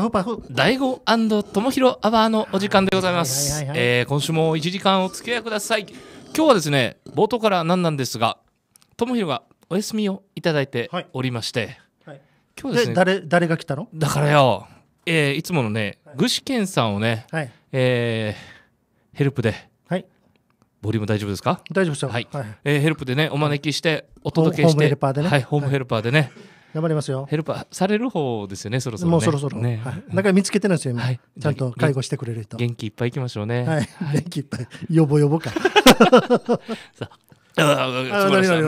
パフパフ第5ともひろアワーのお時間でございます、はえ今週も一時間お付き合いください今日はですね冒頭からなんなんですがともがお休みをいただいておりまして、はい、今日ですね誰誰が来たのだからよ、えー、いつものね具志堅さんをね、はい、えー、ヘルプで、はい、ボリューム大丈夫ですか大丈夫ですよ、はいはい、えー、ヘルプでねお招きしてお届けしてホームヘルパーでね、はい、ホームヘルパーでね、頑張りますよヘルパーされる方ですよねそろそろ、ね、もうそろそろね、はい、か見つけてるんですよ今、はい、ちゃんと介護してくれる人元気いっぱいいきましょうねはい、元気いっぱいよぼよぼか さあ ああ、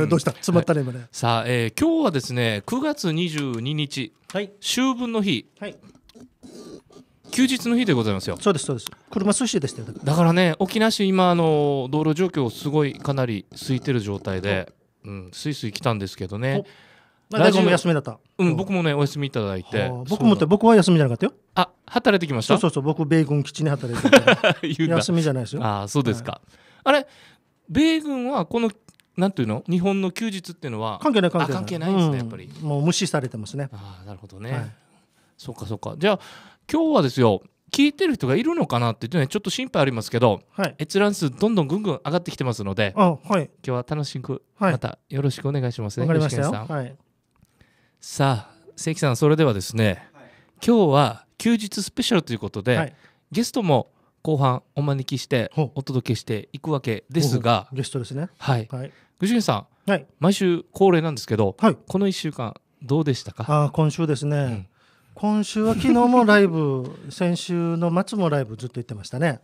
どうした、詰まったね、はい。さあ、えー、今日はですね、9月22日、はい、秋分の日、はい、休日の日でございますよ。そうです、そうです。車寿司でしたよ。だからね、沖縄市、今、あの道路状況、すごいかなり空いてる状態で、うん、すいすい来たんですけどね。大学も休みだった。うん、僕もね、お休みいただいて。僕もって、僕は休みじゃなかったよ。あ、働いてきました。そうそうそう、僕米軍基地に働いて。休みじゃないですよ。あ、そうですか。あれ、米軍はこの。なんていうの日本の休日っていうのは関係ない関係ない関係ないですね、やっぱりもう無視されてますねああなるほどね、そうかそうかじゃあ今日はですよ聞いてる人がいるのかなってねちょっと心配ありますけど、はい、閲覧数どんどんぐんぐん上がってきてますので、はい、今日は楽しくまたよろしくお願いしますね。はい、吉さん、はい、さあ関さんそれではですね、はい、今日は休日スペシャルということで、はい、ゲストも後半お招きしてお届けしていくわけですがゲストですねはい、はい、具志堅さん、はい、毎週恒例なんですけど、はい、この1週間どうでしたかあ今週ですね、うん、今週は昨日もライブ 先週の末もライブずっと行ってましたね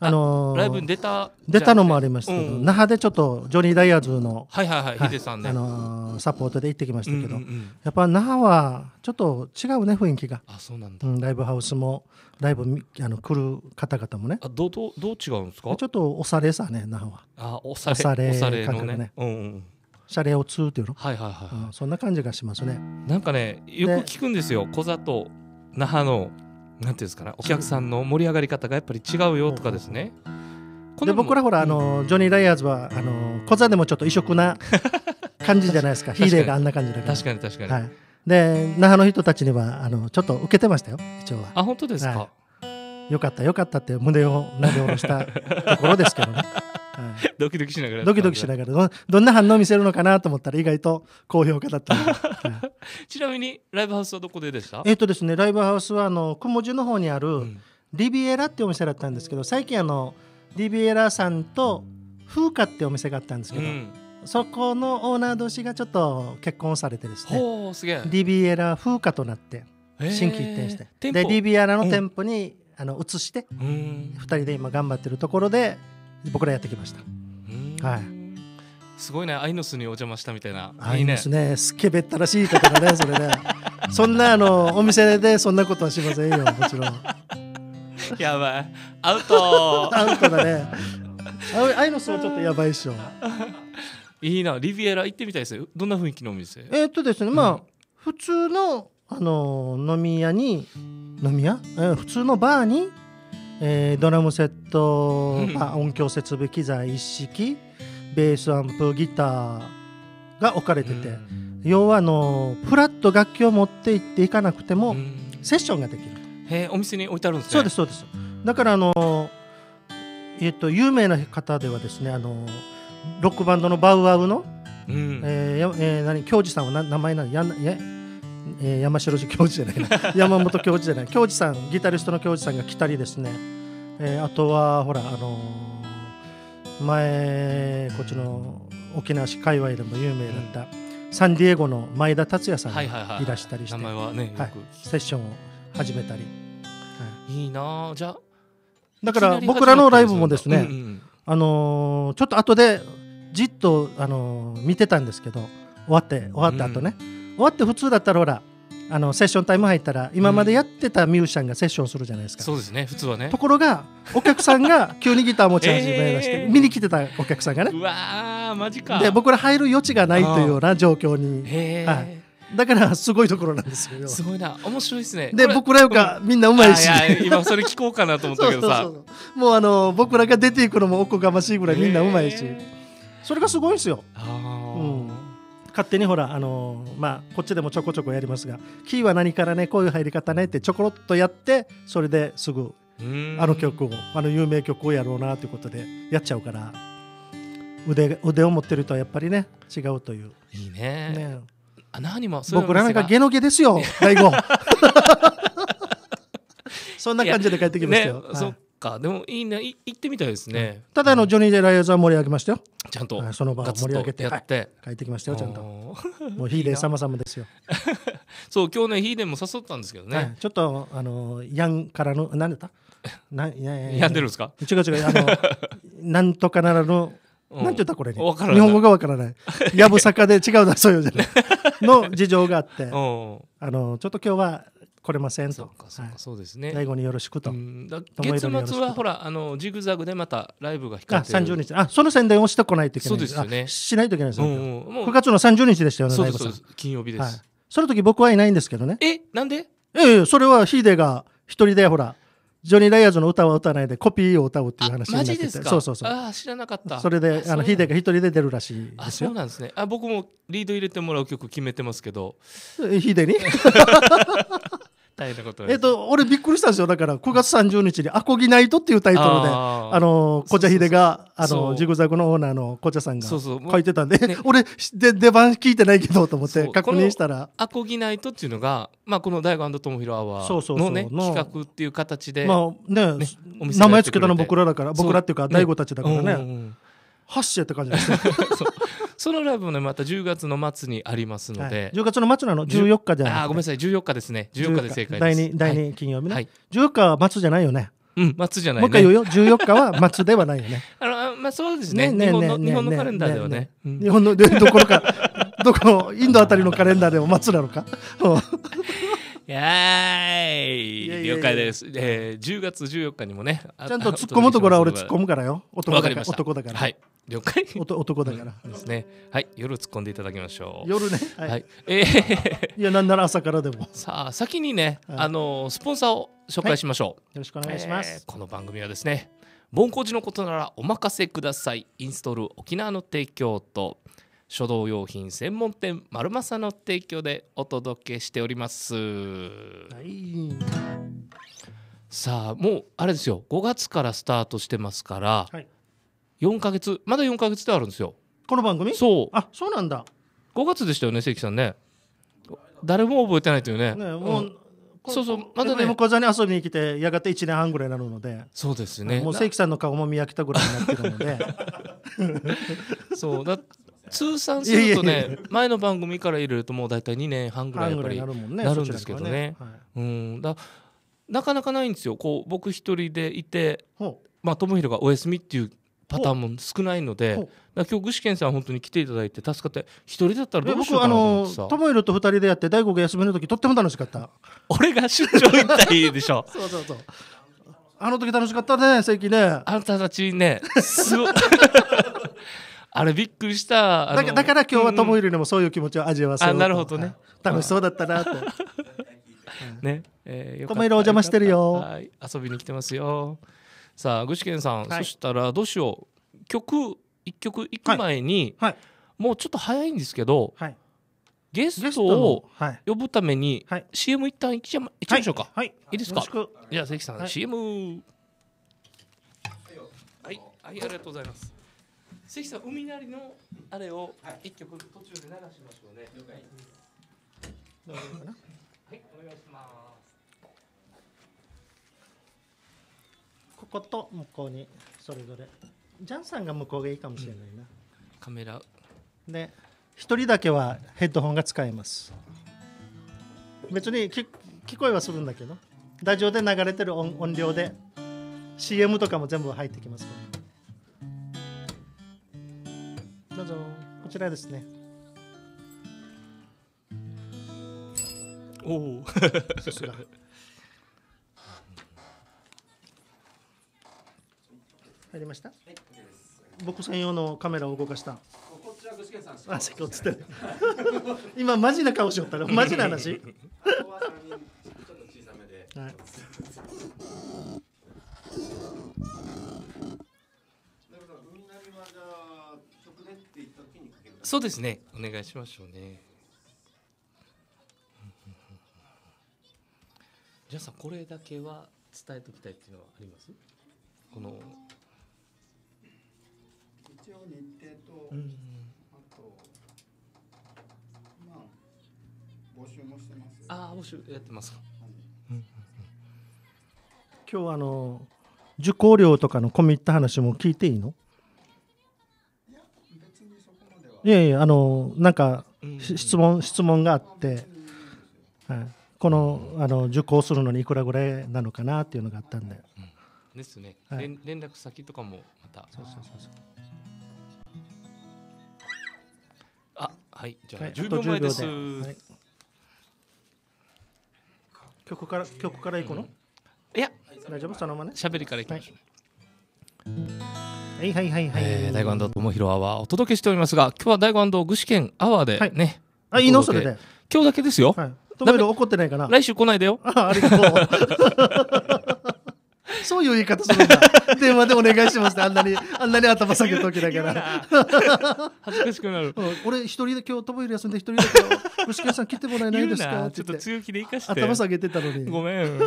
あのー、ライブに出た出たのもありましたけど、うん、那覇でちょっとジョニー・ダイヤーズの、はいはいはい、ヒデさんあのサポートで行ってきましたけど、うんうんうん、やっぱ那覇はちょっと違うね雰囲気があそうなんだ、うん、ライブハウスもライブあの来る方々もねあどどどう違うんですかちょっとおされさね那覇はあおされおされ感覚ねね、うんうんシャレオ2っていうの、はいはいはい、はいうん、そんな感じがしますね。なんかねよく聞くんですよ小里那覇のなんていうんですかねお客さんの盛り上がり方がやっぱり違うよとかですね。で僕らほら、あのジョニー・ライアーズはあの小座でもちょっと異色な 感じじゃないですかヒーレーがあんな感じだから確かに確かに、はい、で那覇の人たちにはあのちょっと受けてましたよ一応はあ本当ですか、はい、よかったよかったって胸を投げ下ろしたところですけどね ドキドキしながらドキドキしながらどんな反応見せるのかなと思ったら意外と高評価だった ちなみにライブハウスはどこででしたえっ、とですねライブハウスはあの雲樹の方にある、リビエラってお店だったんですけど最近あのリビエラさんと風花ってお店があったんですけど、うん、そこのオーナー同士がちょっと結婚されてですねすげリビエラ風花となって新規一転してでリビエラの店舗に、うん、あの移して2人で今頑張ってるところで僕らやってきました。はい。すごいね、アイノスにお邪魔したみたいな。アイノスね、いいねすっげえべったらしいとかね、それね。そんなあのお店でそんなことはしませんよ、もちろん。やばい、アウト。アウトだね。アイノスはちょっとやばいっしょ。いいな、リビエラ行ってみたいですよ。どんな雰囲気のお店。えっとですね、まあ、うん、普通の、あの飲み屋に。飲み屋、えー、普通のバーに。えー、ドラムセット、まあ、音響設備機材一式ベースアンプギターが置かれてて、要はあのフラット楽器を持って行っていかなくても、セッションができるへお店に置いてあるんです、ね、そうですそうですだからあの、えっと、有名な方ではですねあのロックバンドのバウアウの、うん、えー、えー、何教授さんは名前なんややえー、山城教授じゃないな 山本教授じゃない教授さんギタリストの教授さんが来たりですね、えー、あとはほらあのー、前こっちの沖縄市界隈でも有名だった、うん、サンディエゴの前田達也さんがいらしたりして、はいはいはいねはい、セッションを始めたり、はい、いいなじゃだから僕らのライブもですね、うんうん、あのー、ちょっと後でじっと、あのー、見てたんですけど終わって終わった後ね、うん終わって普通だったらほらあのセッションタイム入ったら今までやってたミュージシャンがセッションするじゃないですか、うん、そうですね普通はねところがお客さんが 急にギター持ち始めまして、えー、見に来てたお客さんがねうわマジかで僕ら入る余地がないというような状況に、えー、はい、だからすごいところなんですよ。すごいな、面白いですね。で、僕らがみんなうまいし。今それ聞こうかなと思ったけどさ。もうあの僕らが出ていくのもおこがましいぐらいみんなうまいし。それがすごいですよ。ああ勝手にほら、あのー、まあ、こっちでもちょこちょこやりますがキーは何からねこういう入り方ねってちょころっとやってそれですぐあの曲をあの有名曲をやろうなということでやっちゃうから腕腕を持ってるとはやっぱりね違うという。いいねねあ何も僕らなんかゲノゲですよ最後。そんな感じで帰ってきましたよ。ねはい、そっかでもいいね行ってみたいですね、うん、ただのジョニー・デ・ライアーズは盛り上げましたよちゃんと、はい、その場を盛り上げてやって、はい、帰ってきましたよちゃんと もうヒーデー様様ですよ そう去年ヒーデーも誘ったんですけどね、はい、ちょっとあのヤンからの何だった なやややんでるんですか違う違うあのなんとかならのなんて言ったこれ、ね、日本語がわからない。やぶさかで違うだそうよじゃない。の事情があって、あの、ちょっと今日は来れませんとそうですね最後によろしくと月末はほらあのジグザグでまたライブが光ってるあ30日あその宣伝をしてこないといけないそうですよねしないといけないですよ、うん9月の30日でしたよね金曜日です、その時僕はいないんですけどねえなんでええそれはヒデが一人でほらジョニー・ライアーズの歌は歌わないでコピーを歌うっていう話になっててそうそうそうあ知らなかったそれであのヒデが一人で出るらしいあそうなんですねあ僕もリード入れてもらう曲決めてますけどヒデに 大変なことえっと、俺びっくりしたんですよ。だから、9月30日に、アコギナイトっていうタイトルで、あの、こちゃひでが、あの、ジグザグのオーナーのこちゃさんが書いてたんで、ね、俺で、出番聞いてないけど、と思って確認したら。アコギナイトっていうのが、まあ、この大悟ともひろアワーのね、企画っていう形で、まあね、ね、名前つけたの僕らだから、僕らっていうか、大悟たちだからね、ハッシェって感じです。そのライブもねまた10月の末にありますので、はい、10月の末なの14日じゃあごめんなさい14日ですね14日で正解です第 2, 第2金曜日ね、はい、14日は末じゃないよねうん、末じゃない、ね、もう一回言うよ。14日は末ではないよね。あの、まあそうですね。ねね日本の、カレンダーではね。日本の、どころか、どこ、インドあたりのカレンダーでも末なのか。やーい了解です、えー、10月14日にもねちゃんと突っ込むところは俺突っ込むからよ男だから。男だからはい了解男だからですねはい夜突っ込んでいただきましょう夜ねはい、はい、えー、いやなんなら朝からでもさあ先にね、はい、あのスポンサーを紹介しましょう、はい、よろしくお願いします、えー、この番組はですね盆工事のことならお任せくださいインストール沖縄の提供と書道用品専門店丸政の提供でお届けしております、はいさあもうあれですよ5月からスタートしてますから、はい、4か月まだ4か月であるんですよこの番組そうあそうなんだ5月でしたよね関さんね誰も覚えてないというねねもう、うんそうそう、まだね。向こう座に遊びに来て、やがて1年半ぐらいになるので。そうですね。もう正さんの顔も見飽きたぐらいになってるので。そうだ。通算するとね、前の番組から入れると、もう大体2年半ぐらいやっぱりなるんですけどね。はい、うん、だ。なかなかないんですよ。こう、僕一人でいて。まあ、智弘がお休みっていうパターンも少ないので今日具志堅さん本当に来ていただいて助かって一人だったらどうしようかなと思ってさ友と二人でやって大悟が休みの時とっても楽しかった俺が出張行ったらいいでしょ そうそうそうあの時楽しかったね関ねあんたたちねすご あれびっくりしただだから今日は友よにもそういう気持ちを味わわせよう、なるほどね楽しそうだったなと。ね、えー、友よお邪魔してるよ遊びに来てますよさあ具志堅さん、はい、そしたらどうしよう曲一曲行く前に、はいはい、もうちょっと早いんですけど、ゲストを呼ぶために CM 一旦行っちゃいましょうか、い、いですかじゃあ関さん、はい、CM はい、はい、ありがとうございます関さん海なりのあれを一曲途中で流しましょうね、了解はい、お願いしますこと向こうにそれぞれジャンさんが向こうがいいかもしれないな、うん、カメラで一人だけはヘッドホンが使えます別に聞こえはするんだけどラジオで流れてる音量で CM とかも全部入ってきますからどうぞこちらですねおお さすが入りました。はい、僕専用のカメラを動かした。あ、先ほどって今マジな顔しよったら、マジな話。はい。そうですね。お願いしましょうね。じゃあさこれだけは伝えておきたいっていうのはあります？この一応日程と、うんうん、あとまあ募集もしてますああ募集やってますか、はいうんうん、今日あの受講料とかの込みった話も聞いていいのいや別にそこまではいやいやあのなんか、うんうん、質問質問があってはい、このあの受講するのにいくらぐらいなのかなっていうのがあったんで。うん、ですね、はい、連絡先とかもまた。そうそうそうそうはいじゃあ10秒前です、曲から曲からいくの、いや大丈夫そのままね喋りからいきましょう、はいはいはいはい。えー、大悟智弘アワーお届けしておりますが、今日は大悟具志堅アワーでね。はい、あ、いいのそれで。今日だけですよ。はい、怒ってないかな。来週来ないでよ。あ、ありがとう。そういう言い方するんだ。電話でお願いしますって、あんなに、あんなに頭下げときだから。恥ずかしくなる。うん、俺、一人で今日、飛ムより休んで一人だけど、虫川さん来てもらえないですかちょっと強気で生かして。頭下げてたのに。ごめん。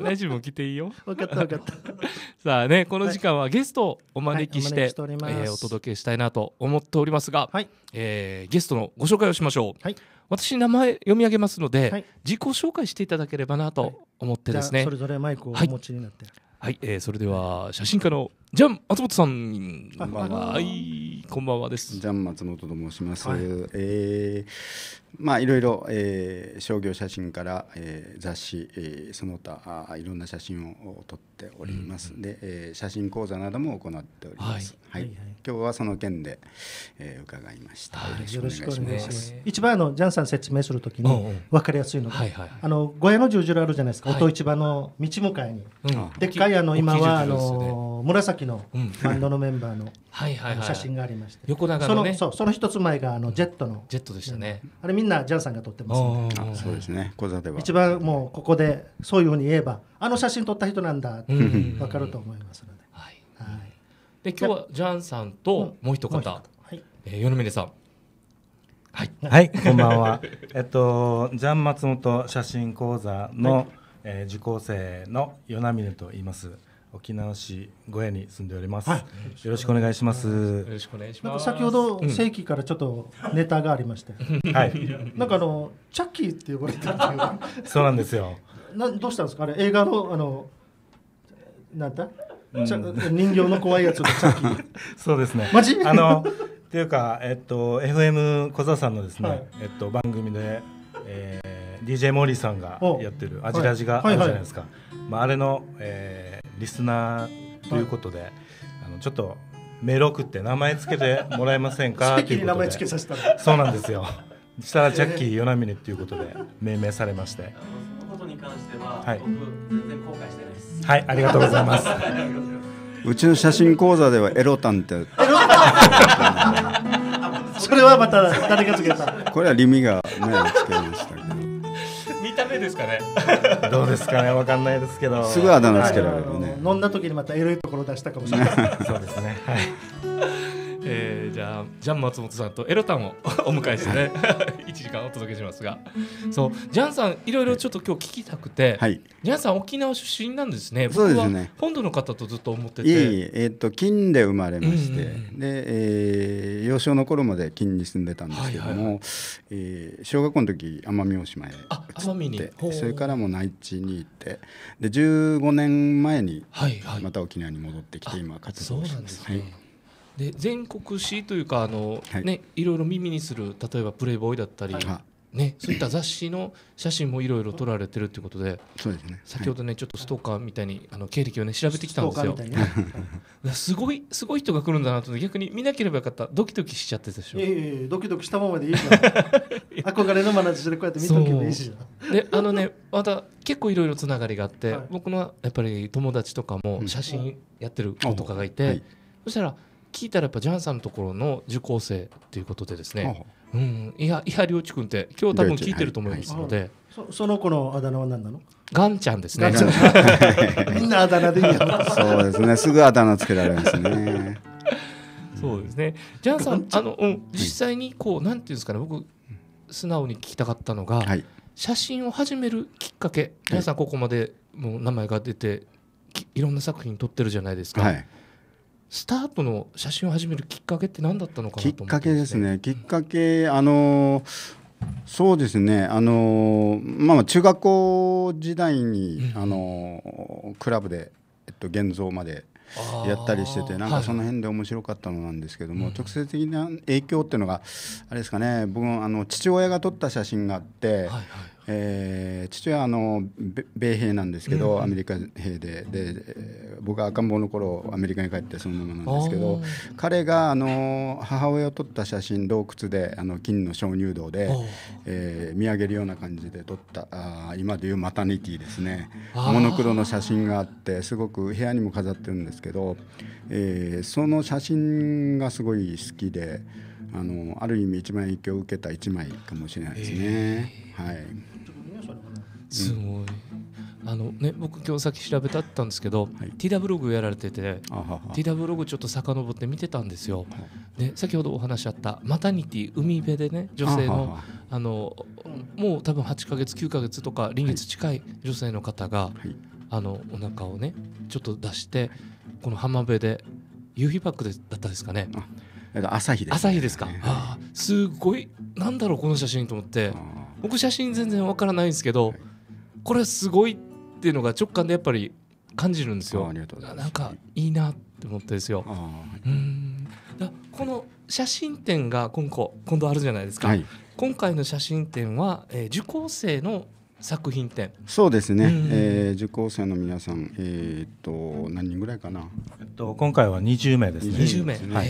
ラジオも来ていいよ。分かった分かった。さあね、この時間はゲストをお招きして、はいはい、しえー、お届けしたいなと思っておりますが、はい、えー、ゲストのご紹介をしましょう。はい私名前読み上げますので、はい、自己紹介していただければなと思ってですねそれぞれマイクをお持ちになって、はいはい、えー、それでは写真家のジャン松本さん、こんばんは。はい、こんばんはです。ジャン松本と申します。はい、えー、まあいろいろ、えー、商業写真から、えー、雑誌、えー、その他あいろんな写真を撮っております。で、えー、写真講座なども行っております。はい。はい、今日はその件で、えー、伺いました、はい。よろしくお願いします。一番のジャンさん説明するときにわかりやすいので、はいはい、あの小屋の十字路あるじゃないですか。元市場の道向かいに、でっかいあの今はあの紫のバンドのメンバーの写真がありまして、横長のそのその一つ前があのジェットのジェットでしたね、あれみんなジャンさんが撮ってますねそうですね小座では一番もうここでそういうふうに言えばあの写真撮った人なんだって分かると思いますので、はいはい、で今日はジャンさんともう一方、米峰、はいえー、さんはい、はい、こんばんは。えっと、ジャン松本写真講座の、はい、えー、受講生の与那峰と言います。沖縄市小屋に住んでおります、はい。よろしくお願いします。よろしくお願いします。先ほど正規からちょっとネタがありまして、はい。なんかあのチャッキーって呼ばれてるそうなんですよ。などうしたんですかあれ映画のあのなんだ、うん、人形の怖いやつのチャッキー。そうですね。マジ？あのっていうかえっと FM 小沢さんのですね、はい、えっと番組で。えー DJ モーリーさんがやってる「アジラジ」があるじゃないですか、まあ、あれの、えー、リスナーということで、あのちょっとメロクって名前つけてもらえませんか っていうことでそうなんですよしたらジャッキー与那嶺っていうことで命名されましてそのことに関しては、はい、僕全然後悔してないですはいありがとうございます うちの写真講座ではエロタンって。それはまた誰がつけた。これはリミがねつけましたけど。ダメですかねどうですかねわかんないですけどすぐあだ名つけられるね、飲んだ時にまたエロいところ出したかもしれない そうですねはいえー、じゃあジャン松本さんとエロタンを お迎えしてね1 時間お届けしますがそうジャンさんいろいろちょっと今日聞きたくて、はい、ジャンさん沖縄出身なんですね僕は本土の方とずっと思ってて、ね、いえいええー、っと金で生まれまして、うんうん、で、えー、幼少の頃まで金に住んでたんですけども、はいはいえー、小学校の時奄美大島へ行ってそれからも内地に行ってで15年前にまた沖縄に戻ってきて、はいはい、今活動してます。はいで全国紙というかあの、はい、ね、いろいろ耳にする例えば「プレイボーイ」だったり、ね、そういった雑誌の写真もいろいろ撮られてるということでそうですね、先ほどね、はい、ちょっとストーカーみたいにあの経歴を、ね、調べてきたんですよ。すごいすごい人が来るんだなと逆に見なければよかったドキドキしちゃってたでしょ。いやいやドキドキしたままでいいから 憧れのまなじでこうやって見とけばいいしであのねまた結構いろいろつながりがあって、はい、僕のやっぱり友達とかも写真やってる子とかがいて、うんはい、そしたら「聞いたらやっぱジャンさんのところの受講生ということでですね、うん、いやいやりょ良知君って今日多分聞いてると思いますので、はいはいそ、その子のあだ名は何なのガンちゃんですね みんなあだ名でいいやそうですねすぐあだ名つけられますね そうですねジャンさんあの、うん、実際にこうなんていうんですかね僕素直に聞きたかったのが、はい、写真を始めるきっかけ皆さんここまでもう名前が出ていろんな作品撮ってるじゃないですか、はいスタートの写真を始めるきっかけって何だったのかな、ね、きっかけですね。きっかけ、あのそうですね、あのまあ、中学校時代に、うん、あのクラブで、えっと、現像までやったりしててなんかその辺で面白かったのなんですけども、はい、直接的な影響っていうのがあれですかね僕あの父親が撮った写真があって、はいはい、えー、父はあの米兵なんですけど、うん、アメリカ兵でで僕は赤ん坊の頃アメリカに帰ってそのままなんですけど彼があの母親を撮った写真洞窟であの金の鍾乳洞で、えー、見上げるような感じで撮ったあ今でいうマタニティですねモノクロの写真があってすごく部屋にも飾ってるんですけど、えー、その写真がすごい好きで。あのある意味一番影響を受けた一枚かもしれないですね。えー、はい。すごい。あのね、僕今日さっき調べたったんですけど、はい、TW ブログやられててーはは TW ブログちょっと遡って見てたんですよ。で先ほどお話しあったマタニティ海辺でね女性のあのもう多分8か月9か月とか臨月近い女性の方が、はい、あのお腹をねちょっと出してこの浜辺で夕日バックでだったですかね。朝日です、ね、朝日ですか、はい、あすごいなんだろうこの写真と思って僕写真全然わからないんですけど。はいこれすごいっていうのが直感でやっぱり感じるんですよ。すなんかいいなって思ったですよ。うんこの写真展が今後今度あるじゃないですか、はい、今回の写真展は、えー、受講生の作品展そうですね、うん、えー、受講生の皆さん、えー、っと何人ぐらいかな、えっと、今回は20名ですね20名、はい、はい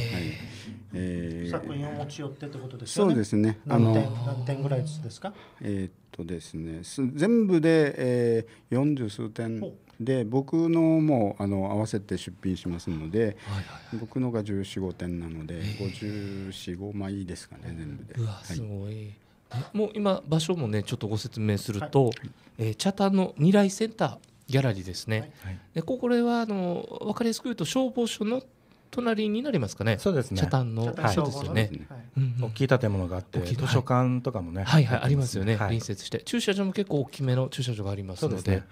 えー、作品を持ち寄ってってことですよね。そうですね。何点何点ぐらいですか？えー、っとですね全部で、えー、数点で僕のもあの合わせて出品しますので、はいはいはい、僕のが1415点なので、えー、545枚ですかね全部で。うわすごい、はい、もう今場所もねちょっとご説明すると、はい、えー、茶田の二来センターギャラリーですね、はい、でこれはあの分かりやすく言うと消防署の隣になりますかね。そうですね。茶炭の。そうですよね。大きい建物があって、図書館とかもね。はいはい、ありますよね。隣接して、駐車場も結構大きめの駐車場がありますので。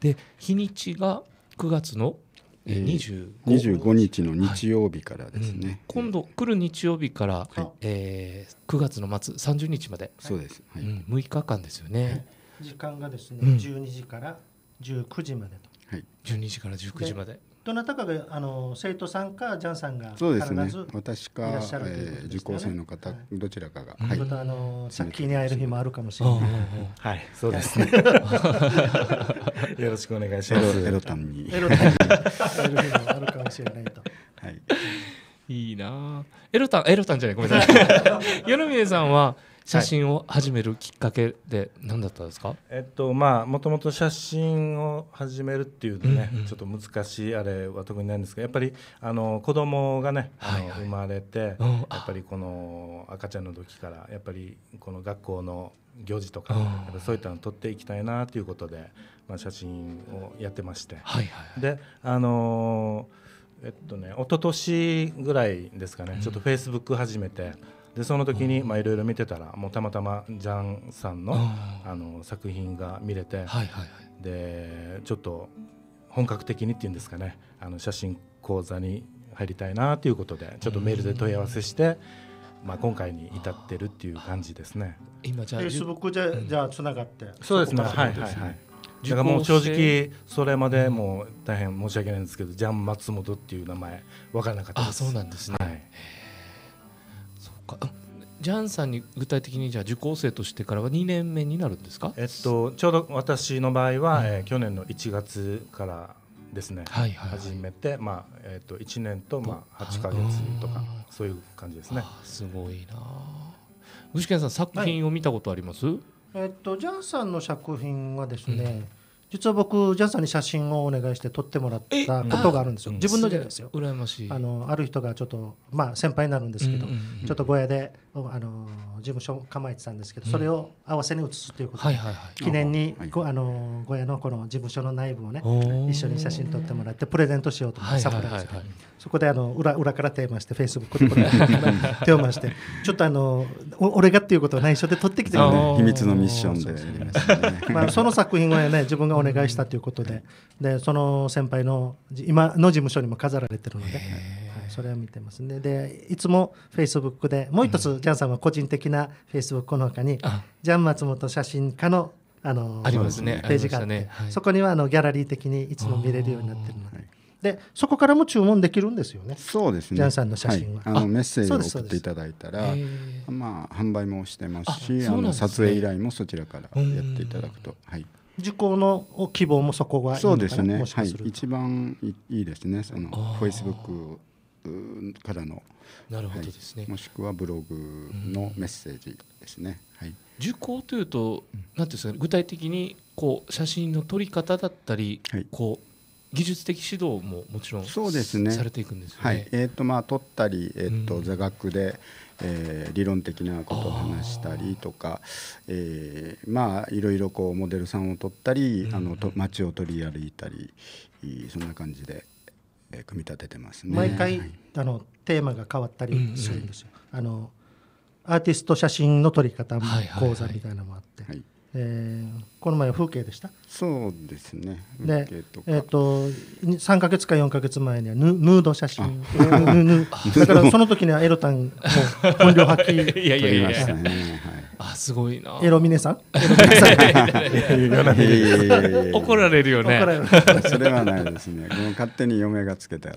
で、日にちが9月の。25日の日曜日からですね、今度来る日曜日から、はえー、9月の末30日までそうです、はい6日間ですよね、時間がですね、うん、12時から19時までと、はい、12時から19時までどなたかがあの生徒さんかジャンさんがそうですね私か、ねえー、受講生の方、はい、どちらかが、はい、またあのさっきに会える日もあるかもしれない、はい、そうですねよろしくお願いしますエロタンにエロタンに会える日もあるかもしれないとはいいいなエロタンエロタンじゃないごめんなさい米宮 さんは写真を始めるきっかけで何だったんですか、はい、えっとまあもともと写真を始めるっていうのね、うんうん、ちょっと難しいあれは特にないんですけどやっぱりあの子供がね、はいはい、生まれて、やっぱりこの赤ちゃんの時からやっぱりこの学校の行事とか、そういったの撮っていきたいなということで、まあ、写真をやってまして、はいはい、であのーえっとね一昨年ぐらいですかね、うん、ちょっとフェイスブック始めてでその時にいろいろ見てたらもうたまたまジャンさんのあの作品が見れて、はいはい、でちょっと本格的にっていうんですかねあの写真講座に入りたいなということでちょっとメールで問い合わせして。まあ、今回に至ってるっていう感じですね。今じゃあ、フェイスブックじゃ、じゃ、つながって。そうですね。はい、はい、はい。だからもう正直それまでもう大変申し訳ないんですけど、ジャン松本っていう名前わからなかったです。あ、そうなんですね。はいかジャンさんに具体的にじゃあ受講生としてからは2年目になるんですか、えっと、ちょうど私の場合は、うん、えー、去年の1月からですね、はいはいはい、始めて、まあえっと、1年と、まあ、8か月とかそういう感じですね。すごいな具志堅さん作品を見たことあります、はい、えっと、ジャンさんの作品はですね、うん実は僕ジャンさんに写真をお願いして撮ってもらったことがあるんですよ自分のじゃないですよ羨ましいあのある人がちょっとまあ先輩になるんですけど、ちょっと小屋であの事務所構えてたんですけど、それを合わせに移すということで、記念にごあの小屋のこの事務所の内部をね一緒に写真撮ってもらってプレゼントしようと思ってサプライズそこであの裏裏からテーマしてフェイスブックで手を回して ちょっとあの俺がっていうことは内緒で撮ってきてね、秘密のミッションでまあその作品はね自分がお願いしたということででその先輩の今の事務所にも飾られてるので。それを見てますねでいつもフェイスブックでもう一つ、うん、ジャンさんは個人的なフェイスブックのほかにジャン松本写真家のあのありますねページがあって、ねはい、そこにはあのギャラリー的にいつも見れるようになってるので。でそこからも注文できるんですよね。そうですね。ジャンさんの写真は、はい、あのメッセージを送っていただいたら、まあ販売もしてますし、あ、ね、の撮影依頼もそちらからやっていただくと、はい。受講の希望もそこがそうですね。はい。一番いいですね。そのフェイスブックからのなるほどですね、はい、もしくはブログのメッセージですね、はい、受講というと何ていうんですか、具体的にこう写真の撮り方だったり、はい、こう技術的指導ももちろんそうですねされていくんです、ね、はい、えっ、ー、とまあ撮ったりえっ、ー、と座学で、えー、理論的なことを話したりとか、えー、まあいろいろこうモデルさんを撮ったり、あのと街を取り歩いたりそんな感じでえー、組み立ててますね。毎回、はい、あのテーマが変わったりするんですよ。うん、あのアーティスト写真の撮り方も講座みたいなのもあって、はいはいはい、えー、この前風景でした。そうですね。で、えっ、ー、と三ヶ月か四ヶ月前にはヌヌード写真、だからその時にはエロタンも本領発揮 いやいやいや、ねはい、あすごいな。エロミネさん？怒られるよね。それはないですね。も う勝手に嫁がつけた。よ。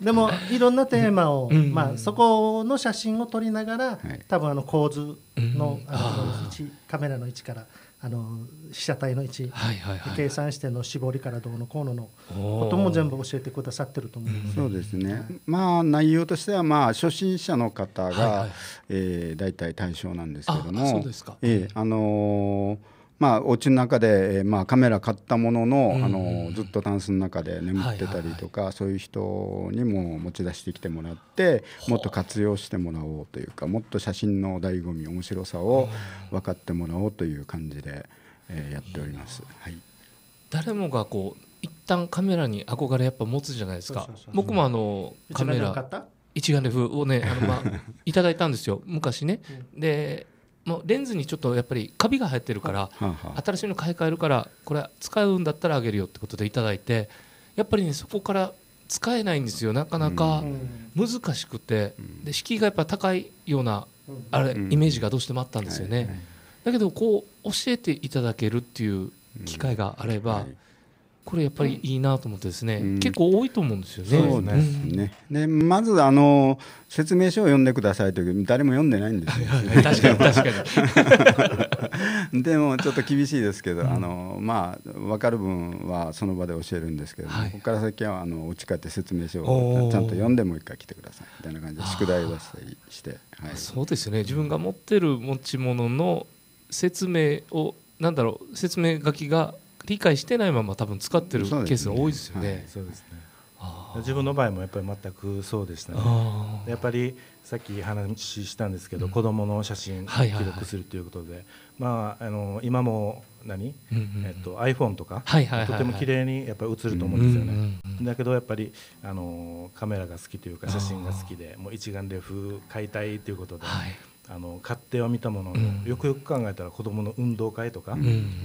でもいろんなテーマを、うん、まあそこの写真を撮りながら、はい、多分あの構図のあの位置カメラの位置から。あの被写体の位置、はいはいはい、計算しての絞りからどうのこうののことも全部教えてくださってると思います、ね、そうですね、まあ、内容としては、まあ、初心者の方が、はいはい、えー、大体対象なんですけども。あそうですか、えーあのーまあ、お家の中で、まあ、カメラ買ったものの,、あのずっとタンスの中で眠ってたりとか、そういう人にも持ち出してきてもらってもっと活用してもらおうというかもっと写真の醍醐味面白さを分かってもらおうという感じで、えー、やっております。はい、誰もがこう一旦カメラに憧れやっぱ持つじゃないですか。僕もあのカメラ一眼レフをねあの、まあ、いただいたんですよ昔ね。でもうレンズにちょっとやっぱりカビが生えてるから新しいの買い替えるからこれ使うんだったらあげるよってことでいただいてやっぱりねそこから使えないんですよなかなか難しくてで敷居がやっぱ高いようなあれイメージがどうしてもあったんですよねだけどこう教えていただけるっていう機会があればこれやっぱりいいなと思ってですね、うん、結構多いと思うんですよね。そうですね。うん、でまずあの説明書を読んでくださいという誰も読んでないんですよ。確かに確かに。でもちょっと厳しいですけど、うん、あのまあ分かる分はその場で教えるんですけど、はい、ここから先はあのうち帰って説明書をちゃんと読んでもう一回来てくださいみたいな感じで宿題を出したりして、はい、そうですね。自分が持ってる持ち物の説明をなんだろう説明書きが理解してないまま多分使ってるケースが多いですよね。そうですね、はいね、自分の場合もやっぱり全くそうでしたねやっぱりさっき話したんですけど、うん、子どもの写真記録するということで、はいはいはい、まあ、あの今も何、うんうんえっと、iPhone とか、はいはいはいはい、とても綺麗にやっぱり映ると思うんですよね、うんうんうん、だけどやっぱりあのカメラが好きというか写真が好きでもう一眼レフ買いたいということで。はいあの勝手は見たものの、よくよく考えたら子どもの運動会とか、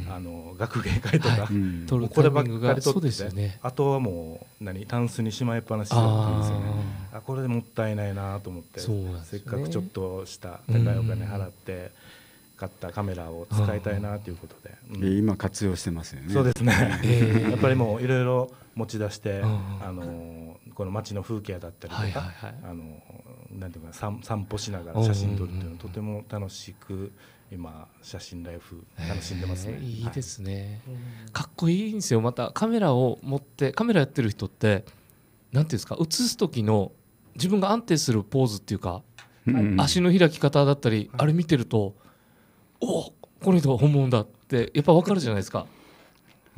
あの学芸会とか、はい、こればっかりとって、ね、あとはもう何タンスにしまいっぱなしだったんですよねあこれでもったいないなと思って、ね、せっかくちょっとした高いお金払って。買ったカメラを使いたいなということで、うん、今活用してますよねそうですね、やっぱりもういろいろ持ち出して、あのこの街の風景だったりとか、あのなんていうか散散歩しながら写真撮るっていうのはとても楽しく今写真ライフ楽しんでますね、えー、いいですね、はい、かっこいいんですよまたカメラを持ってカメラやってる人ってなんていうんですか写す時の自分が安定するポーズっていうか、はい、足の開き方だったり、はい、あれ見てるとおおこの人は本物だってやっぱ分かるじゃないですか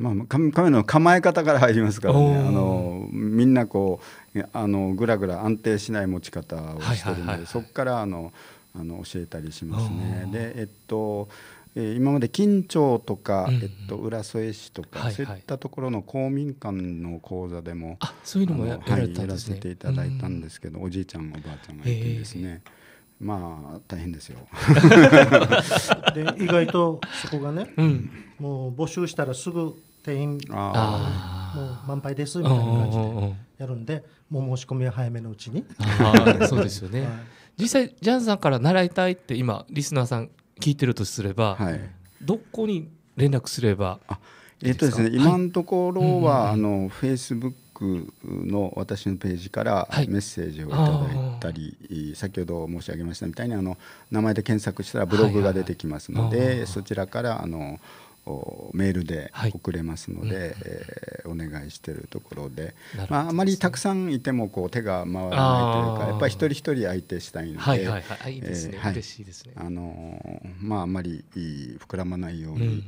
まあ、神神の構え方から入りますからねあのみんなこうあのぐらぐら安定しない持ち方をしてるので、はいはい、そこからあのあの教えたりしますね。でえっとえ今まで金町とか、うん、えっと、浦添市とか、はいはい、そういったところの公民館の講座でもそういうのもやら,、はい、やらせていただいたんですけど、おじいちゃんおばあちゃんがいてですね、えー、まあ大変ですよ で意外とそこがね、うん、もう募集したらすぐ店員あもう満杯ですみたいな感じでやるんでもう申し込みは早めのうちにそうですよね、はい、実際ジャンさんから習いたいって今リスナーさん聞いてるとすれば、はい、どこに連絡すればえっとですね、今のところは、あのフェイスブックの私のページからメッセージをいただいたり、先ほど申し上げましたみたいにあの名前で検索したらブログが出てきますので、そちらからあのメールで送れますので、はいうん、えー、お願いしているところで、ね、まあ、あまりたくさんいてもこう手が回らないというかやっぱり一人一人相手したいので、はいはいはいいえー、いあのー、まああまりい膨らまないように、うんうんうん、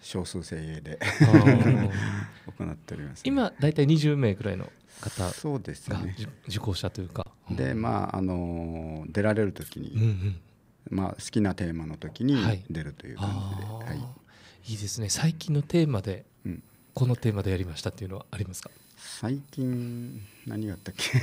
少数精鋭で 行っております、ね、今大体20名ぐらいの方そうですね受講者というかでまああのー、出られる時に、うんうん、まあ好きなテーマの時に出るという感じで、はいいいですね最近のテーマで、うん、このテーマでやりましたっていうのはありますか最近何があったっけ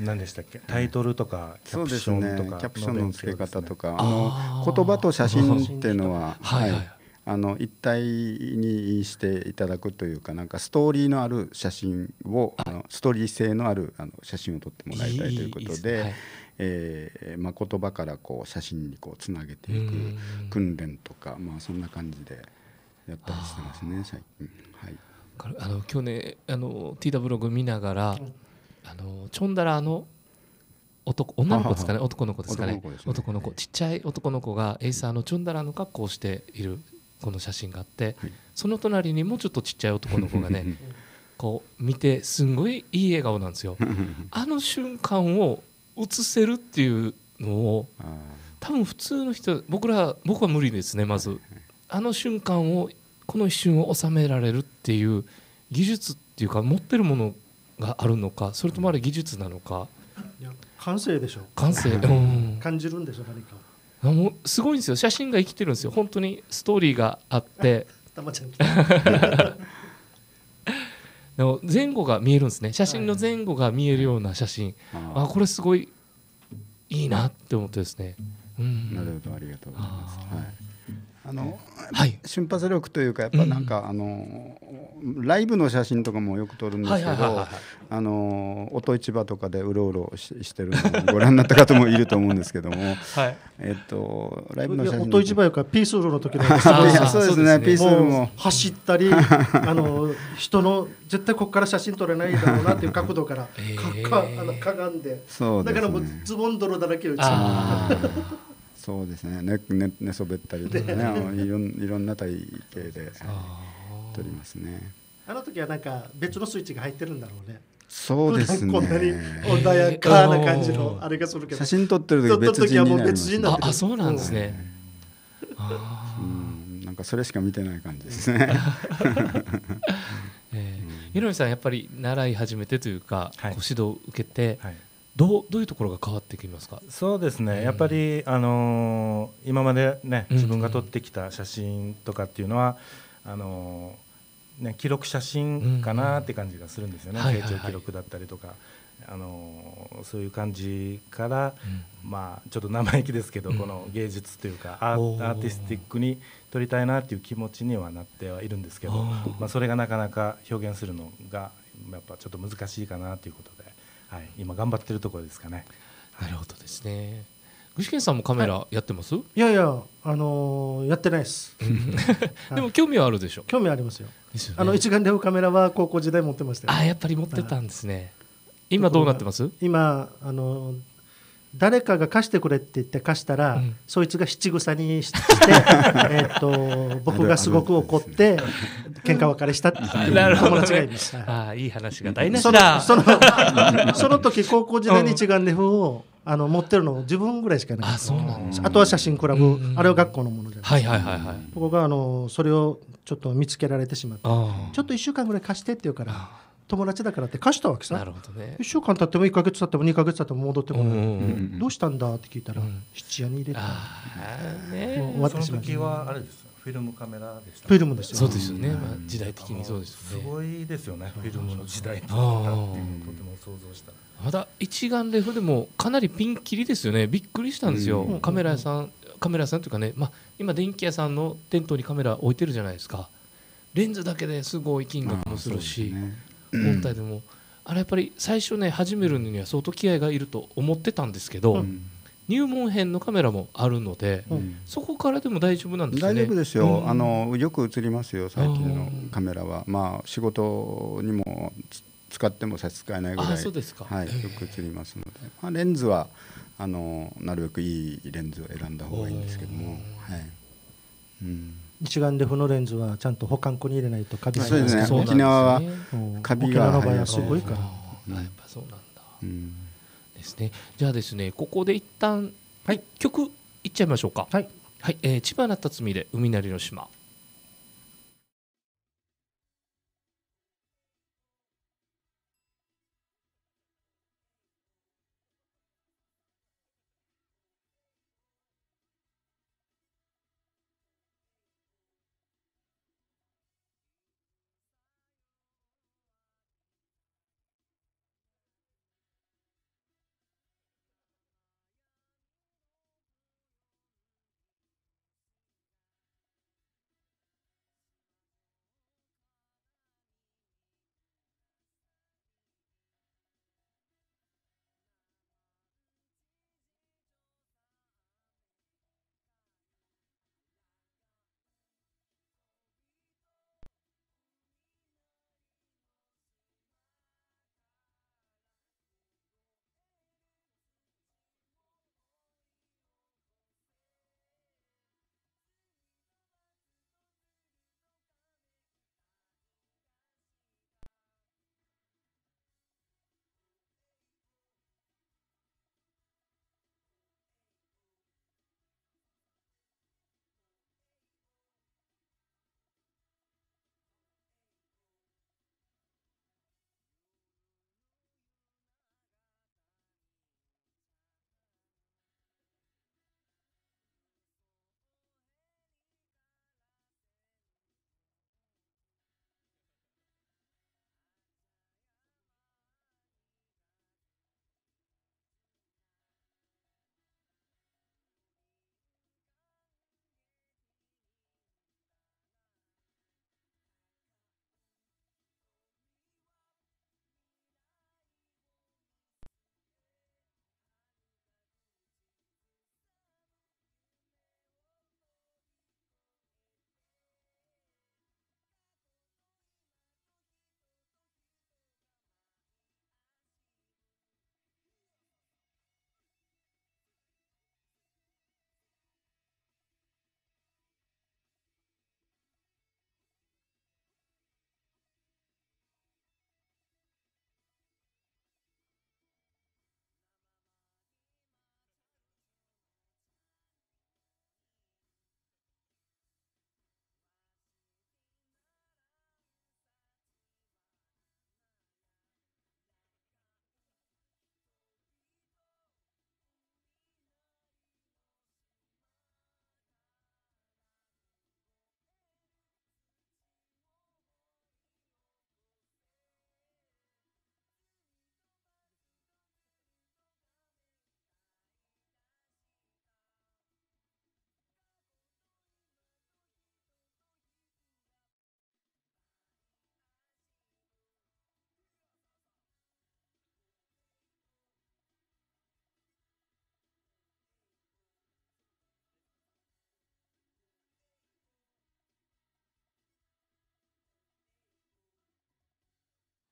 何でしたっけタイトルとかキャプションとか、ね、キャプションの付け方とかあの言葉と写真っていうのは、はい、はい、あの一体にしていただくというかなんかストーリーのある写真をあのストーリー性のあるあの写真を撮ってもらいたいということで。いいいいでえーまあ、言葉からこう写真にこうつなげていく訓練とか、まあ、そんな感じでやったりしてますね最近。はいあの去年あの TW ブログ見ながらあのチョンダラの男女の子ですかね男の子ですかね男の子、ちっちゃい男の子がエイサーのチョンダラの格好をしているこの写真があって、はい、その隣にもうちょっとちっちゃい男の子がねこう見てすんごいいい笑顔なんですよ。あの瞬間を移せるっていうのを多分普通の人僕ら僕は無理ですねまずあの瞬間をこの一瞬を収められるっていう技術っていうか持ってるものがあるのかそれともあれ技術なのか感性でしょ感性、うん、感じるんでしょ何かあもうすごいんですよ写真が生きてるんですよ本当にストーリーがあって ちゃんの前後が見えるんですね写真の前後が見えるような写真、はい、あこれすごいいいなって思ってですね、うん、なるほどありがとうございます、はいあの、はい、瞬発力というかやっぱなんか、うん、あのライブの写真とかもよく撮るんですけどあの音市場とかでうろうろしてるのをご覧になった方もいると思うんですけども、はい、えっとライブの写真音市場よかピースウールの時の そうですねピースウルも走ったり あの人の絶対ここから写真撮れないだろうなっていう角度からかかあのかがんでそう、ね、だからもうズボン泥だらけですそうですね寝ね寝そべったりとかねいろんいろんな体型で撮りますねあの時はなんか別のスイッチが入ってるんだろうねそうですねこんなに穏やかな感じのあれがするけど写真撮ってる時別人になります、ね、ああそうなんですね、あうん、なんかそれしか見てない感じですね。えー、井上さんやっぱり習い始めてというか、はい、ご指導受けて、はい、どうどういうところが変わってきますかそうですね、やっぱり、あのー、今まで、ね、自分が撮ってきた写真とかっていうのは、あのー、ね、記録写真かなって感じがするんですよね、成長記録だったりとか、あのー、そういう感じから、うん、まあ、ちょっと生意気ですけど、うん、この芸術というかアーティスティックに撮りたいなっていう気持ちにはなってはいるんですけど、まあ、それがなかなか表現するのがやっぱちょっと難しいかなということで。はい、今頑張ってるところですかね。なるほどですね。具志堅さんもカメラやってます、はい、いやいや、あのー、やってないです でも興味はあるでしょ興味ありますよ、ね、あの一眼レフカメラは高校時代持ってましたあやっぱり持ってたんですね、今どうなってます今あのー誰かが貸してくれって言って貸したら、うん、そいつが七草にして えっと僕がすごく怒って喧嘩別れしたっていう 友達がいます。ね、あいい話が大なしだそのそのその時高校時代に一眼レフを、あの持ってるの自分ぐらいしかないあそうなんであとは写真クラブ、うんあれは学校のものじゃないですはいはいはいはい、僕があのそれをちょっと見つけられてしまってちょっと1週間ぐらい貸してって言うから。友達だからって貸したわけさね、1週間経っても1か月経っても2か月経っても戻ってこない、うんうん、どうしたんだって聞いたら、うん、質屋に入れてもう終わってしまその時はあれですフィルムカメラでした、ね、フィルムですよそうですよね、まあ、時代的にそうです、ね、すごいですよねフィルムの時代とても想像したまだ一眼レフでもかなりピンキリですよねびっくりしたんですよ、カメラ屋さんカメラ屋さんというかね、まあ、今電気屋さんの店頭にカメラ置いてるじゃないですかレンズだけですごい金額もするし、まあ本体でも、うん、あれやっぱり最初ね始めるのには相当気合がいると思ってたんですけど、うん、入門編のカメラもあるので、うん、そこからでも大丈夫なんですね大丈夫ですよ、あのよく映りますよ最近のカメラはまあ仕事にも使っても差し支えないぐらいはい、よく映りますので、まあ、レンズはあのなるべくいいレンズを選んだ方がいいんですけども、はいうん一眼レフのレンズはちゃんと保管庫に入れないとカビが、ねね、沖縄はカビが沖縄の場合はすごいから、やっぱそうなんだ、うん、ですねじゃあですねここで一旦、はい、曲いっちゃいましょうかはい、はいえー、千葉なったつみで海なりの島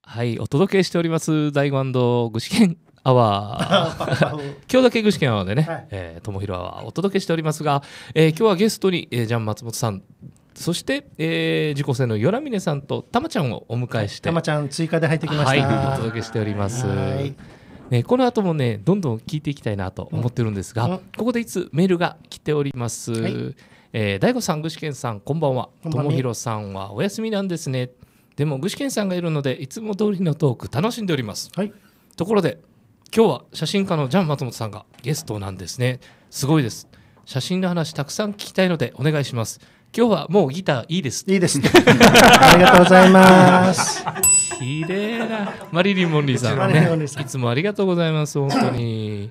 はい、お届けしております、ダインド具志堅アワー。今日だけ具志堅アワーでね、はえー、ともひろアワーお届けしておりますが、えー、今日はゲストに、えー、ジャン松本さん、そして、えー、自己生のよらみねさんとたまちゃんをお迎えして、たまちゃん追加で入ってきました。はい、お届けしております。ね、この後もね、どんどん聞いていきたいなと思ってるんですが、うんうん、ここでいつメールが来ております。はいえー、大悟さん、具志堅さん、こんばんは。ともひろさんはお休みなんですね。でも具志堅さんがいるのでいつも通りのトーク楽しんでおります、はい、ところで今日は写真家のジャン松本さんがゲストなんですねすごいです写真の話たくさん聞きたいのでお願いします今日はもうギターいいですいいです ありがとうございます綺麗なマリリン・モンリーさんねいつもありがとうございます本当に